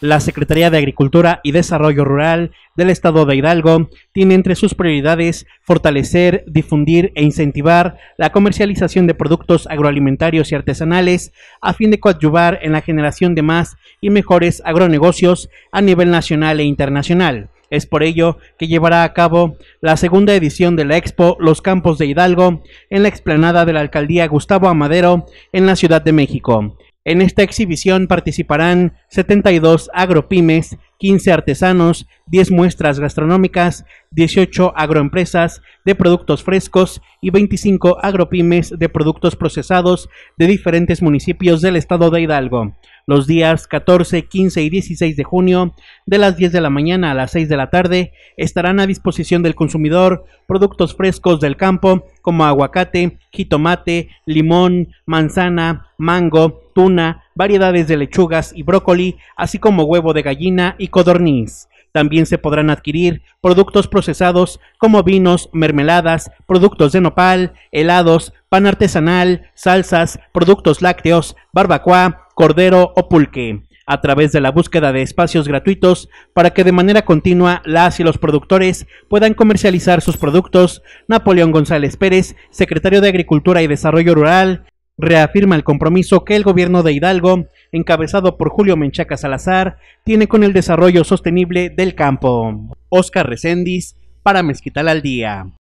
La Secretaría de Agricultura y Desarrollo Rural del Estado de Hidalgo tiene entre sus prioridades fortalecer, difundir e incentivar la comercialización de productos agroalimentarios y artesanales a fin de coadyuvar en la generación de más y mejores agronegocios a nivel nacional e internacional. Es por ello que llevará a cabo la segunda edición de la Expo Los Campos de Hidalgo en la explanada de la Alcaldía Gustavo Amadero en la Ciudad de México. En esta exhibición participarán 72 agropymes, 15 artesanos, 10 muestras gastronómicas, 18 agroempresas de productos frescos y 25 agropymes de productos procesados de diferentes municipios del estado de Hidalgo los días 14, 15 y 16 de junio, de las 10 de la mañana a las 6 de la tarde, estarán a disposición del consumidor productos frescos del campo como aguacate, jitomate, limón, manzana, mango, tuna, variedades de lechugas y brócoli, así como huevo de gallina y codorniz. También se podrán adquirir productos procesados como vinos, mermeladas, productos de nopal, helados, pan artesanal, salsas, productos lácteos, barbacoa, Cordero o Pulque, a través de la búsqueda de espacios gratuitos para que de manera continua las y los productores puedan comercializar sus productos, Napoleón González Pérez, secretario de Agricultura y Desarrollo Rural, reafirma el compromiso que el gobierno de Hidalgo, encabezado por Julio Menchaca Salazar, tiene con el desarrollo sostenible del campo. Oscar Recendis, para Mezquital al Día.